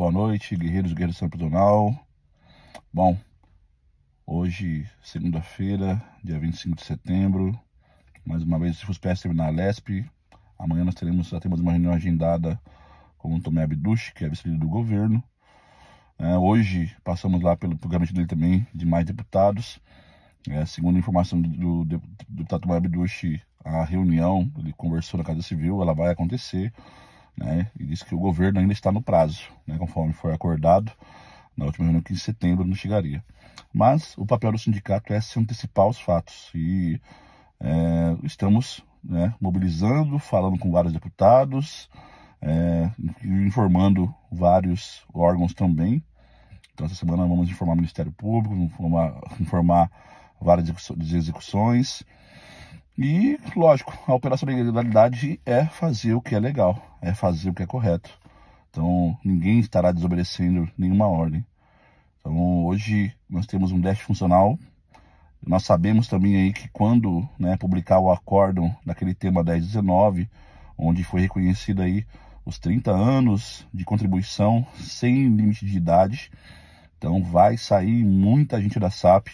Boa noite, guerreiros, guerreiros seroprisional. Bom, hoje, segunda-feira, dia 25 de setembro, mais uma vez, se fosse terminar a LESP. Amanhã nós teremos, já temos uma reunião agendada com o Tomé Abduch, que é vice-líder do governo. É, hoje, passamos lá pelo gabinete dele também, de mais deputados. É, segundo a informação do, deputado Tomé Abduch, a reunião, ele conversou na Casa Civil, ela vai acontecer. Né? E disse que o governo ainda está no prazo, né? conforme foi acordado na última reunião que em setembro não chegaria. Mas o papel do sindicato é se antecipar aos fatos e é, estamos né, mobilizando, falando com vários deputados, é, informando vários órgãos também. Então, essa semana vamos informar o Ministério Público, vamos informar, informar várias execuções. E, lógico, a operação legalidade é fazer o que é legal, é fazer o que é correto. Então, ninguém estará desobedecendo nenhuma ordem. Então, hoje nós temos um déficit funcional. Nós sabemos também aí que quando né, publicar o acórdão daquele tema 1019, onde foi reconhecido aí os 30 anos de contribuição sem limite de idade, então vai sair muita gente da SAP.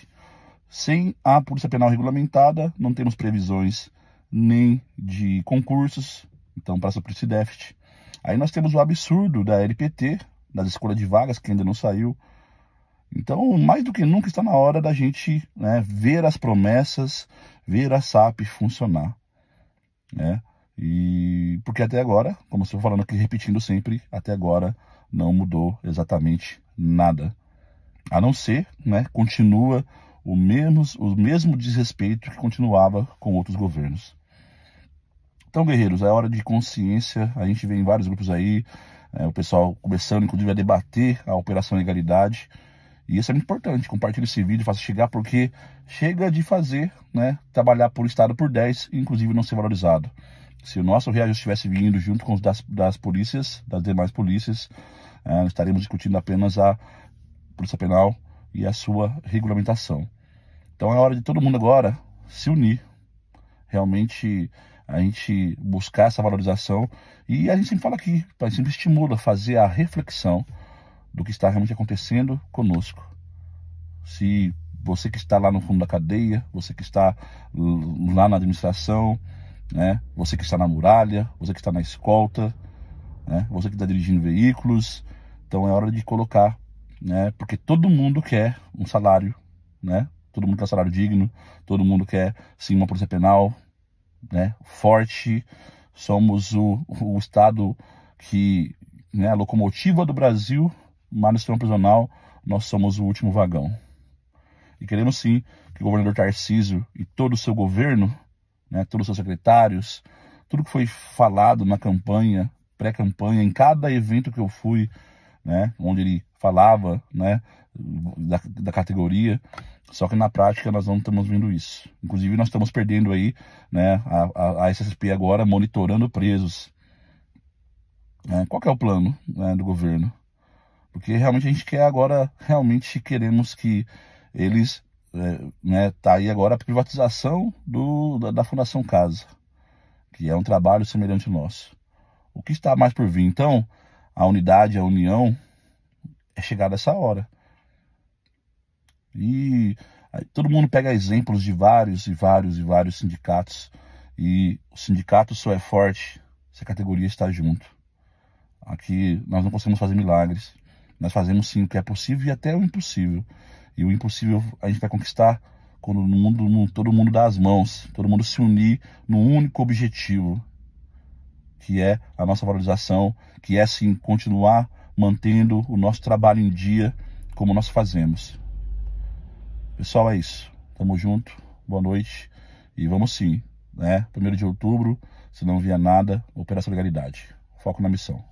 Sem a Polícia Penal regulamentada, não temos previsões nem de concursos, então para suprir esse déficit. Aí nós temos o absurdo da LPT, das escolha de vagas que ainda não saiu. Então, mais do que nunca está na hora da gente né, ver as promessas, ver a SAP funcionar, né? E porque até agora, como estou falando aqui, repetindo sempre, até agora não mudou exatamente nada. A não ser, né, continua o mesmo, o mesmo desrespeito que continuava com outros governos. Então, guerreiros, é hora de consciência. A gente vê em vários grupos aí é, o pessoal começando, inclusive, a debater a operação legalidade. E isso é muito importante. Compartilhe esse vídeo, faça chegar, porque chega de fazer, né? Trabalhar por Estado por 10, inclusive não ser valorizado. Se o nosso reajuste estivesse vindo junto com os das, das polícias, das demais polícias, é, estaremos discutindo apenas a Polícia Penal e a sua regulamentação. Então é hora de todo mundo agora se unir, realmente a gente buscar essa valorização e a gente sempre fala aqui, a gente sempre estimula a fazer a reflexão do que está realmente acontecendo conosco. Se você que está lá no fundo da cadeia, você que está lá na administração, né? Você que está na muralha, você que está na escolta, né? Você que está dirigindo veículos, então é hora de colocar, né? Porque todo mundo quer um salário, né? todo mundo quer salário digno, todo mundo quer sim uma polícia penal, né, forte. Somos o, o estado que né, a locomotiva do Brasil, mas no sistema prisional nós somos o último vagão. E queremos sim que o governador Tarcísio e todo o seu governo, né, todos os seus secretários, tudo que foi falado na campanha, pré-campanha, em cada evento que eu fui, né, onde ele falava né, da, da categoria. Só que na prática nós não estamos vendo isso. Inclusive nós estamos perdendo aí, né, a, a, SSP agora monitorando presos. É, qual é o plano né, do governo? Porque realmente a gente quer agora, realmente queremos que eles, é, né, tá aí agora a privatização do, da, da Fundação Casa, que é um trabalho semelhante ao nosso. O que está mais por vir? Então, a unidade, a união, é chegada essa hora. E todo mundo pega exemplos de vários e vários e vários sindicatos. E o sindicato só é forte se a categoria está junto. Aqui nós não conseguimos fazer milagres. Nós fazemos sim o que é possível e até o impossível. E o impossível a gente vai conquistar quando mundo, todo mundo dá as mãos, todo mundo se unir num único objetivo, que é a nossa valorização, que é sim continuar mantendo o nosso trabalho em dia como nós fazemos. Pessoal, é isso. Tamo junto. Boa noite. E vamos sim, né? Primeiro de outubro, se não vier nada, Operação Legalidade. Foco na missão.